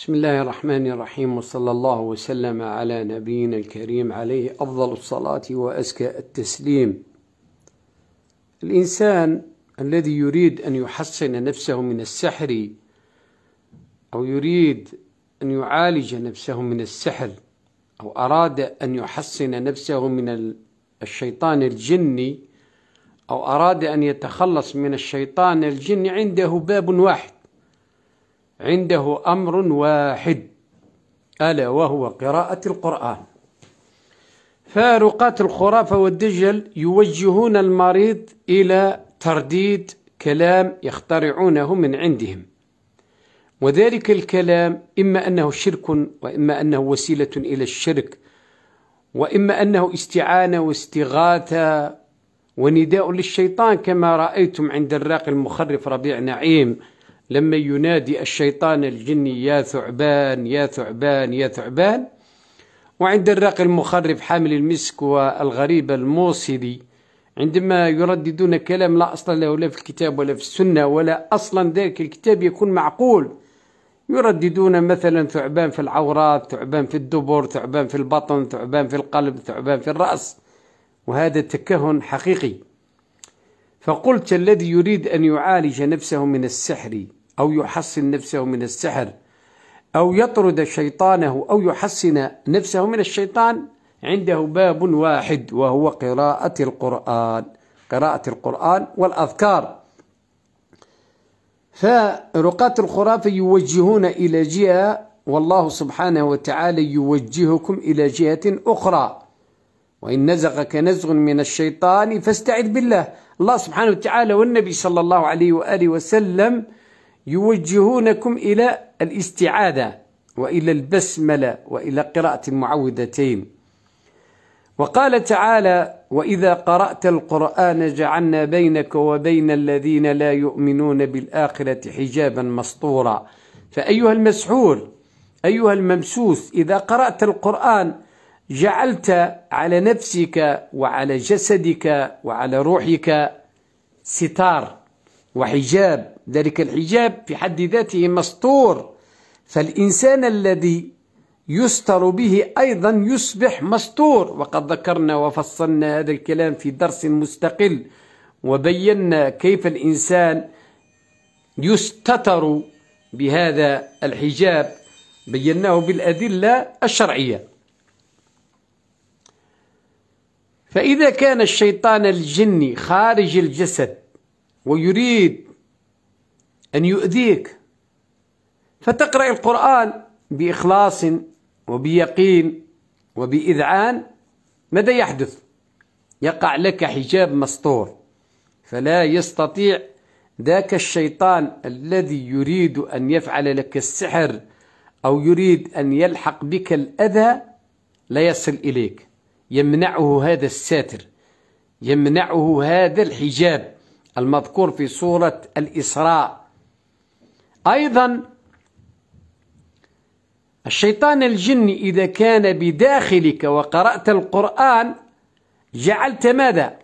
بسم الله الرحمن الرحيم وصلى الله وسلم على نبينا الكريم عليه أفضل الصلاة وأزكى التسليم الإنسان الذي يريد أن يحصن نفسه من السحر أو يريد أن يعالج نفسه من السحر أو أراد أن يحصن نفسه من الشيطان الجني أو أراد أن يتخلص من الشيطان الجني عنده باب واحد عنده أمر واحد ألا وهو قراءة القرآن فارقات الخرافة والدجل يوجهون المريض إلى ترديد كلام يخترعونه من عندهم وذلك الكلام إما أنه شرك وإما أنه وسيلة إلى الشرك وإما أنه استعانة واستغاثة ونداء للشيطان كما رأيتم عند الراقي المخرف ربيع نعيم لما ينادي الشيطان الجني يا ثعبان يا ثعبان يا ثعبان وعند الراقي المخرف حامل المسك والغريب الموصدي عندما يرددون كلام لا أصل له لا في الكتاب ولا في السنة ولا أصلا ذلك الكتاب يكون معقول يرددون مثلا ثعبان في العورات ثعبان في الدبر ثعبان في البطن ثعبان في القلب ثعبان في الرأس وهذا تكهن حقيقي فقلت الذي يريد أن يعالج نفسه من السحر أو يحصن نفسه من السحر أو يطرد شيطانه أو يحصن نفسه من الشيطان عنده باب واحد وهو قراءة القرآن قراءة القرآن والأذكار فرقاة الخرافة يوجهون إلى جهة والله سبحانه وتعالى يوجهكم إلى جهة أخرى وإن نزغك نزغ من الشيطان فاستعذ بالله الله سبحانه وتعالى والنبي صلى الله عليه وآله وسلم يوجهونكم إلى الاستعادة وإلى البسملة وإلى قراءة المعوذتين وقال تعالى وإذا قرأت القرآن جعلنا بينك وبين الذين لا يؤمنون بالآخرة حجابا مسطورا فأيها المسحور أيها الممسوس إذا قرأت القرآن جعلت على نفسك وعلى جسدك وعلى روحك ستار وحجاب ذلك الحجاب في حد ذاته مستور فالإنسان الذي يستر به أيضا يصبح مستور وقد ذكرنا وفصلنا هذا الكلام في درس مستقل وبينا كيف الإنسان يستتر بهذا الحجاب بيناه بالأدلة الشرعية فإذا كان الشيطان الجني خارج الجسد ويريد أن يؤذيك فتقرأ القرآن بإخلاص وبيقين وبإذعان ماذا يحدث؟ يقع لك حجاب مسطور فلا يستطيع ذاك الشيطان الذي يريد أن يفعل لك السحر أو يريد أن يلحق بك الأذى لا يصل إليك يمنعه هذا الساتر يمنعه هذا الحجاب المذكور في سورة الإسراء أيضا الشيطان الجني إذا كان بداخلك وقرأت القرآن جعلت ماذا؟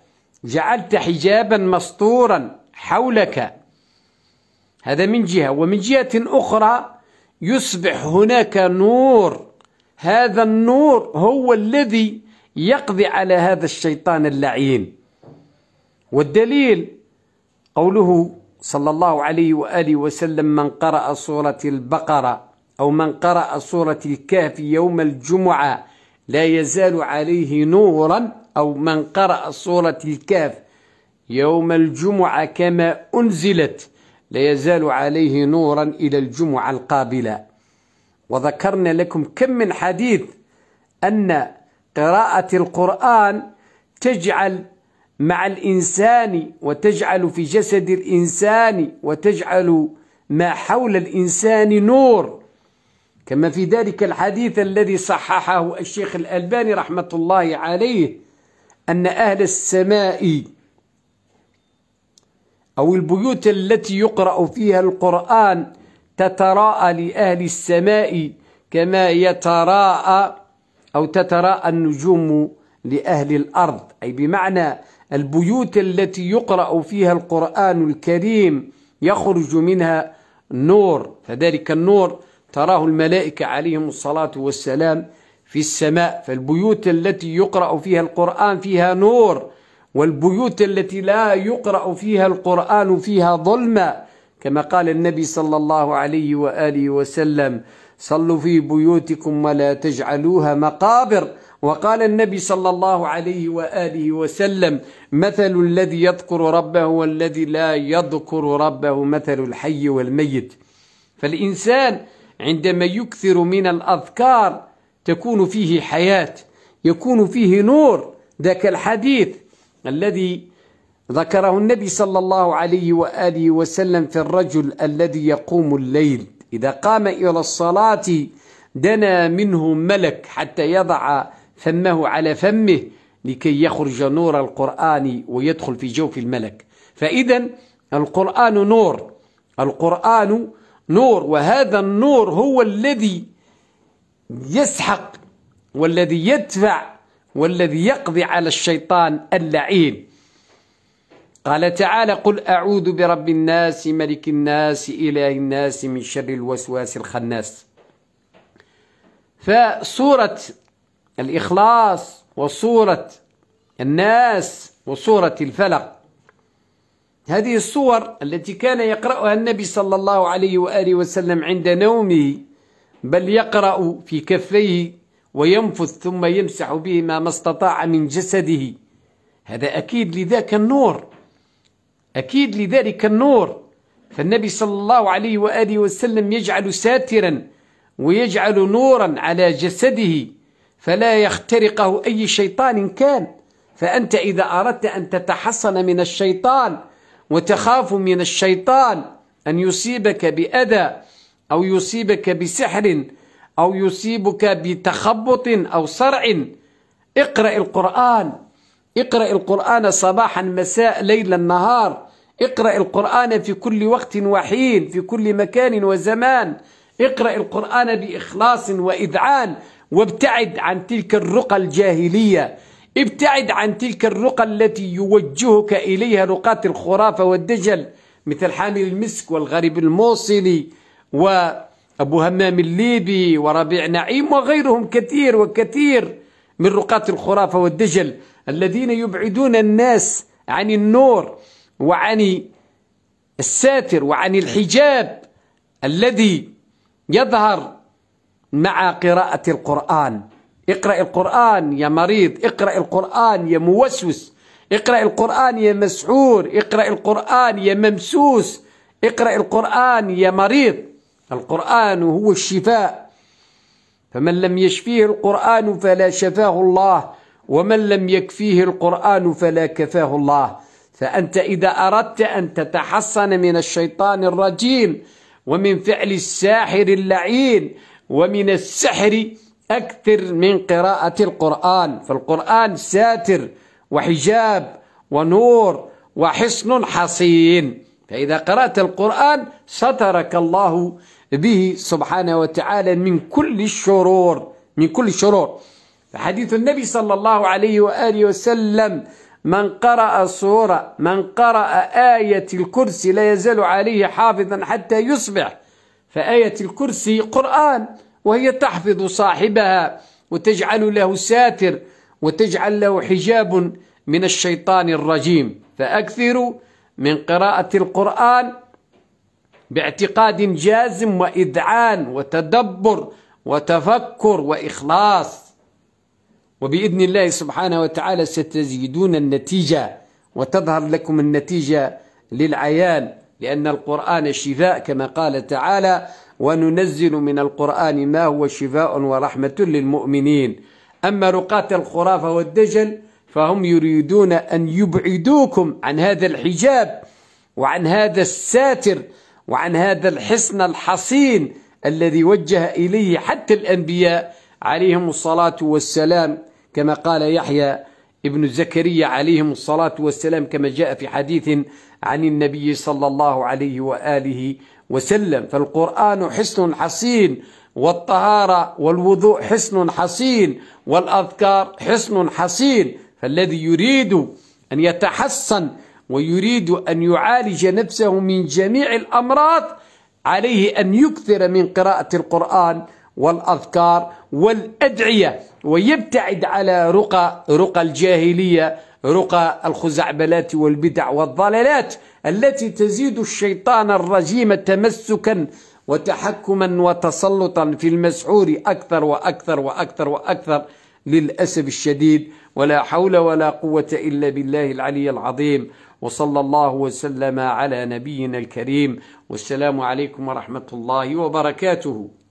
جعلت حجابا مسطورا حولك هذا من جهة ومن جهة أخرى يصبح هناك نور هذا النور هو الذي يقضي على هذا الشيطان اللعين والدليل قوله صلى الله عليه وآله وسلم من قرأ سورة البقرة أو من قرأ سورة الكهف يوم الجمعة لا يزال عليه نورا أو من قرأ سورة الكهف يوم الجمعة كما أنزلت لا يزال عليه نورا إلى الجمعة القابلة وذكرنا لكم كم من حديث أن قراءة القرآن تجعل مع الإنسان وتجعل في جسد الإنسان وتجعل ما حول الإنسان نور كما في ذلك الحديث الذي صححه الشيخ الألباني رحمة الله عليه أن أهل السماء أو البيوت التي يقرأ فيها القرآن تتراءى لأهل السماء كما يتراءى أو تتراءى النجوم لأهل الأرض أي بمعنى البيوت التي يقرأ فيها القرآن الكريم يخرج منها نور فذلك النور تراه الملائكة عليهم الصلاة والسلام في السماء فالبيوت التي يقرأ فيها القرآن فيها نور والبيوت التي لا يقرأ فيها القرآن فيها ظلمة كما قال النبي صلى الله عليه وآله وسلم صلوا في بيوتكم ولا تجعلوها مقابر وقال النبي صلى الله عليه وآله وسلم مثل الذي يذكر ربه والذي لا يذكر ربه مثل الحي والميت فالإنسان عندما يكثر من الأذكار تكون فيه حياة يكون فيه نور ذاك الحديث الذي ذكره النبي صلى الله عليه وآله وسلم في الرجل الذي يقوم الليل إذا قام إلى الصلاة دنا منه ملك حتى يضع فمه على فمه لكي يخرج نور القرآن ويدخل في جوف الملك فإذا القرآن نور القرآن نور وهذا النور هو الذي يسحق والذي يدفع والذي يقضي على الشيطان اللعين قال تعالى قل أعوذ برب الناس ملك الناس إله الناس من شر الوسواس الخناس فصورة الإخلاص وصورة الناس وصورة الفلق هذه الصور التي كان يقرأها النبي صلى الله عليه وآله وسلم عند نومه بل يقرأ في كفيه وينفث ثم يمسح بهما ما استطاع من جسده هذا أكيد لذاك النور أكيد لذلك النور فالنبي صلى الله عليه وآله وسلم يجعل ساترا ويجعل نورا على جسده فلا يخترقه أي شيطان كان فأنت إذا أردت أن تتحصن من الشيطان وتخاف من الشيطان أن يصيبك بأذى أو يصيبك بسحر أو يصيبك بتخبط أو صرع اقرأ القرآن اقرأ القرآن صباحا مساء ليلا نهار اقرأ القرآن في كل وقت وحين في كل مكان وزمان اقرأ القرآن بإخلاص وإذعان وابتعد عن تلك الرقى الجاهلية ابتعد عن تلك الرقى التي يوجهك إليها رقاة الخرافة والدجل مثل حامل المسك والغريب الموصلي وأبو همام الليبي وربيع نعيم وغيرهم كثير وكثير من رقاة الخرافة والدجل الذين يبعدون الناس عن النور وعن الساتر وعن الحجاب الذي يظهر مع قراءة القرآن اقرأ القرآن يا مريض اقرأ القرآن يا موسوس اقرأ القرآن يا مسحور اقرأ القرآن يا ممسوس اقرأ القرآن يا مريض القرآن هو الشفاء فمن لم يشفيه القرآن فلا شفاه الله ومن لم يكفيه القرآن فلا كفاه الله فأنت إذا أردت أن تتحصن من الشيطان الرجيم ومن فعل الساحر اللعين ومن السحر أكثر من قراءة القرآن فالقرآن ساتر وحجاب ونور وحصن حصين فإذا قرأت القرآن سترك الله به سبحانه وتعالى من كل الشرور من كل الشرور فحديث النبي صلى الله عليه وآله وسلم من قرأ سورة من قرأ آية الكرسي لا يزال عليه حافظا حتى يصبح فآية الكرسي قرآن وهي تحفظ صاحبها وتجعل له ساتر وتجعل له حجاب من الشيطان الرجيم فأكثروا من قراءة القرآن باعتقاد جازم وإذعان وتدبر وتفكر وإخلاص وبإذن الله سبحانه وتعالى ستجدون النتيجة وتظهر لكم النتيجة للعيان لأن القرآن شفاء كما قال تعالى وننزل من القرآن ما هو شفاء ورحمة للمؤمنين أما رقاة الخرافة والدجل فهم يريدون أن يبعدوكم عن هذا الحجاب وعن هذا الساتر وعن هذا الحصن الحصين الذي وجه إليه حتى الأنبياء عليهم الصلاة والسلام كما قال يحيى ابن زكريا عليهم الصلاة والسلام كما جاء في حديث عن النبي صلى الله عليه وآله وسلم فالقرآن حسن حصين والطهارة والوضوء حسن حصين والأذكار حسن حصين فالذي يريد أن يتحصن ويريد أن يعالج نفسه من جميع الأمراض عليه أن يكثر من قراءة القرآن والأذكار والأدعية ويبتعد على رقى رقى الجاهلية رقى الخزعبلات والبدع والضلالات التي تزيد الشيطان الرجيم تمسكا وتحكما وتسلطا في المسعور أكثر وأكثر وأكثر وأكثر للأسف الشديد ولا حول ولا قوة إلا بالله العلي العظيم وصلى الله وسلم على نبينا الكريم والسلام عليكم ورحمة الله وبركاته